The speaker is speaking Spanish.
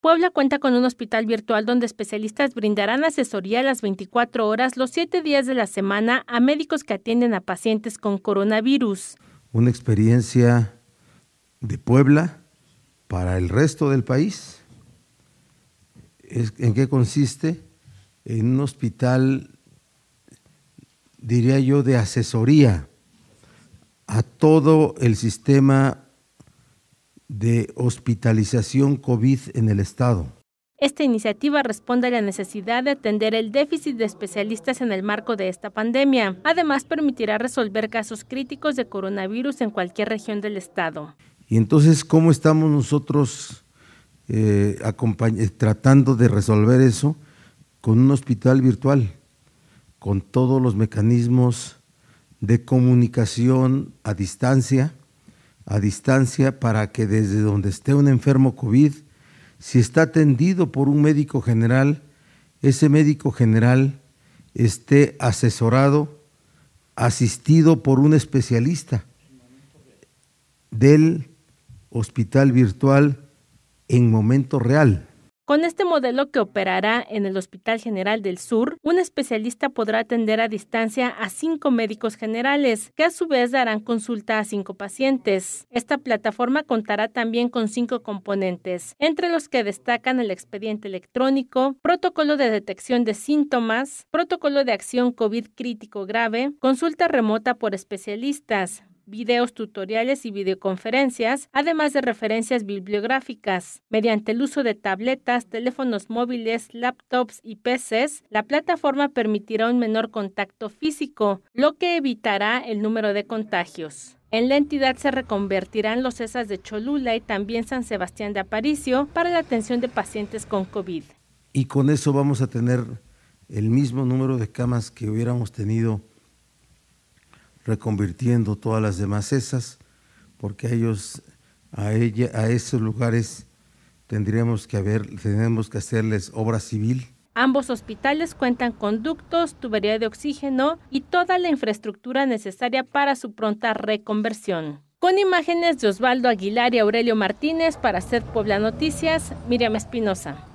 Puebla cuenta con un hospital virtual donde especialistas brindarán asesoría las 24 horas los 7 días de la semana a médicos que atienden a pacientes con coronavirus. Una experiencia de Puebla para el resto del país. ¿En qué consiste? En un hospital, diría yo, de asesoría a todo el sistema de hospitalización COVID en el Estado. Esta iniciativa responde a la necesidad de atender el déficit de especialistas en el marco de esta pandemia. Además, permitirá resolver casos críticos de coronavirus en cualquier región del Estado. Y entonces, ¿cómo estamos nosotros eh, eh, tratando de resolver eso? Con un hospital virtual, con todos los mecanismos de comunicación a distancia a distancia para que desde donde esté un enfermo COVID, si está atendido por un médico general, ese médico general esté asesorado, asistido por un especialista del hospital virtual en momento real. Con este modelo que operará en el Hospital General del Sur, un especialista podrá atender a distancia a cinco médicos generales, que a su vez darán consulta a cinco pacientes. Esta plataforma contará también con cinco componentes, entre los que destacan el expediente electrónico, protocolo de detección de síntomas, protocolo de acción COVID crítico grave, consulta remota por especialistas, videos tutoriales y videoconferencias, además de referencias bibliográficas. Mediante el uso de tabletas, teléfonos móviles, laptops y PCs, la plataforma permitirá un menor contacto físico, lo que evitará el número de contagios. En la entidad se reconvertirán los CESAS de Cholula y también San Sebastián de Aparicio para la atención de pacientes con COVID. Y con eso vamos a tener el mismo número de camas que hubiéramos tenido reconvirtiendo todas las demás esas, porque a ellos, a esos lugares tendríamos que haber, tenemos que hacerles obra civil. Ambos hospitales cuentan con ductos, tubería de oxígeno y toda la infraestructura necesaria para su pronta reconversión. Con imágenes de Osvaldo Aguilar y Aurelio Martínez para hacer Puebla Noticias, Miriam Espinosa.